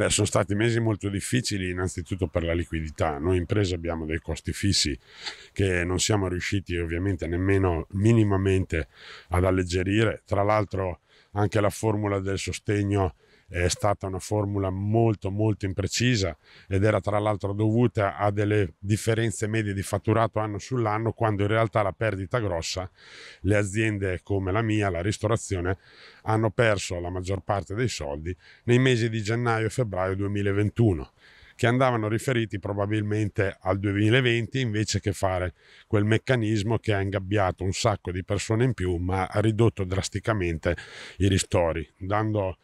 Beh, sono stati mesi molto difficili innanzitutto per la liquidità. Noi imprese abbiamo dei costi fissi che non siamo riusciti ovviamente nemmeno minimamente ad alleggerire. Tra l'altro anche la formula del sostegno è stata una formula molto molto imprecisa ed era tra l'altro dovuta a delle differenze medie di fatturato anno sull'anno quando in realtà la perdita grossa le aziende come la mia, la ristorazione, hanno perso la maggior parte dei soldi nei mesi di gennaio e febbraio 2021 che andavano riferiti probabilmente al 2020 invece che fare quel meccanismo che ha ingabbiato un sacco di persone in più ma ha ridotto drasticamente i ristori, dando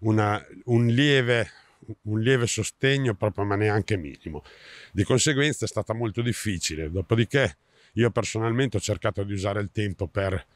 una, un lieve un lieve sostegno proprio ma neanche minimo. Di conseguenza è stata molto difficile, dopodiché io personalmente ho cercato di usare il tempo per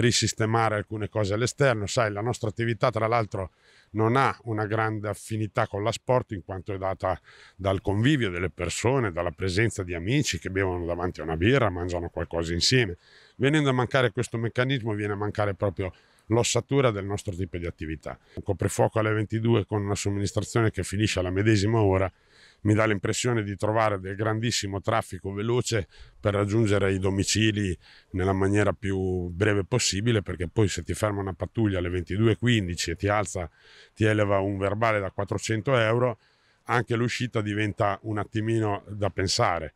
risistemare alcune cose all'esterno. Sai, la nostra attività, tra l'altro, non ha una grande affinità con la sport in quanto è data dal convivio delle persone, dalla presenza di amici che bevono davanti a una birra, mangiano qualcosa insieme. Venendo a mancare questo meccanismo viene a mancare proprio l'ossatura del nostro tipo di attività. Un coprifuoco alle 22 con una somministrazione che finisce alla medesima ora mi dà l'impressione di trovare del grandissimo traffico veloce per raggiungere i domicili nella maniera più breve possibile, perché poi se ti ferma una pattuglia alle 22.15 e ti alza, ti eleva un verbale da 400 euro, anche l'uscita diventa un attimino da pensare.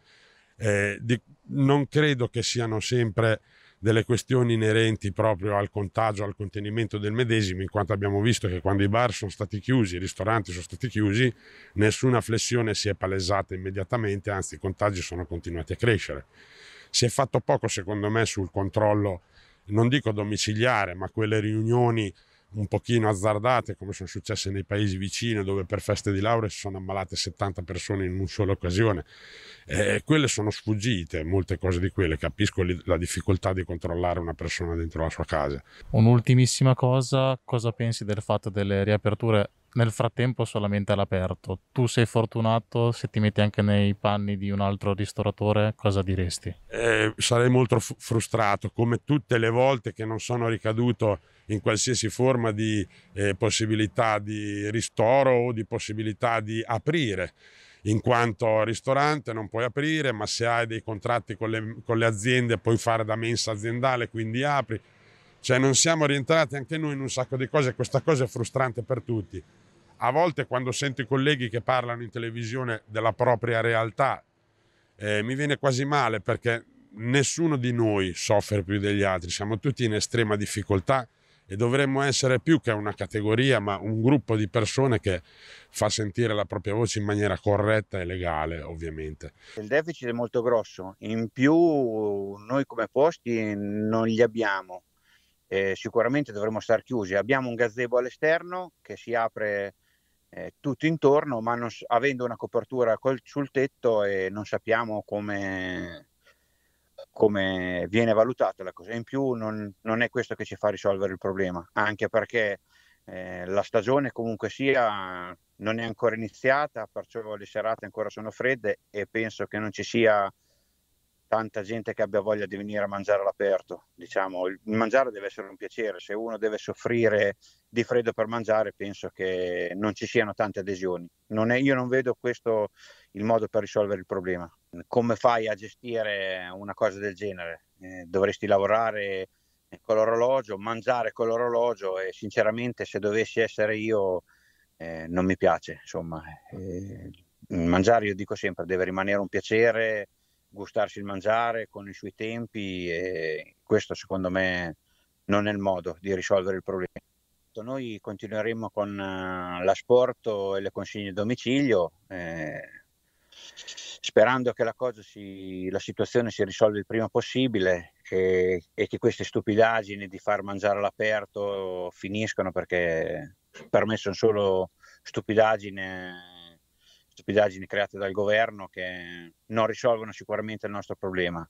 Eh, di, non credo che siano sempre delle questioni inerenti proprio al contagio, al contenimento del medesimo, in quanto abbiamo visto che quando i bar sono stati chiusi, i ristoranti sono stati chiusi, nessuna flessione si è palesata immediatamente, anzi i contagi sono continuati a crescere. Si è fatto poco, secondo me, sul controllo, non dico domiciliare, ma quelle riunioni un pochino azzardate come sono successe nei paesi vicini dove per feste di laurea si sono ammalate 70 persone in una sola occasione e quelle sono sfuggite molte cose di quelle capisco la difficoltà di controllare una persona dentro la sua casa un'ultimissima cosa cosa pensi del fatto delle riaperture nel frattempo solamente all'aperto. Tu sei fortunato, se ti metti anche nei panni di un altro ristoratore, cosa diresti? Eh, sarei molto frustrato, come tutte le volte che non sono ricaduto in qualsiasi forma di eh, possibilità di ristoro o di possibilità di aprire. In quanto ristorante non puoi aprire, ma se hai dei contratti con le, con le aziende puoi fare da mensa aziendale, quindi apri. Cioè non siamo rientrati anche noi in un sacco di cose, e questa cosa è frustrante per tutti. A volte quando sento i colleghi che parlano in televisione della propria realtà, eh, mi viene quasi male perché nessuno di noi soffre più degli altri, siamo tutti in estrema difficoltà e dovremmo essere più che una categoria, ma un gruppo di persone che fa sentire la propria voce in maniera corretta e legale, ovviamente. Il deficit è molto grosso, in più noi come posti non li abbiamo. Eh, sicuramente dovremmo stare chiusi. Abbiamo un gazebo all'esterno che si apre eh, tutto intorno, ma non, avendo una copertura col, sul tetto e non sappiamo come come viene valutata la cosa. In più non, non, è questo che ci fa risolvere il problema, anche perché eh, la stagione comunque sia non è ancora iniziata, perciò le serate ancora sono fredde e penso che non ci sia tanta gente che abbia voglia di venire a mangiare all'aperto. Diciamo, il mangiare deve essere un piacere, se uno deve soffrire di freddo per mangiare penso che non ci siano tante adesioni. Non è, io non vedo questo il modo per risolvere il problema come fai a gestire una cosa del genere? Eh, dovresti lavorare eh, con l'orologio, mangiare con l'orologio e sinceramente se dovessi essere io eh, non mi piace, insomma, eh, mangiare io dico sempre deve rimanere un piacere, gustarsi il mangiare con i suoi tempi e questo secondo me non è il modo di risolvere il problema. Noi continueremo con uh, l'asporto e le consegne a domicilio. Eh, sperando che la, si, la situazione si risolva il prima possibile e, e che queste stupidaggini di far mangiare all'aperto finiscano perché per me sono solo stupidaggini stupidaggini create dal governo che non risolvono sicuramente il nostro problema.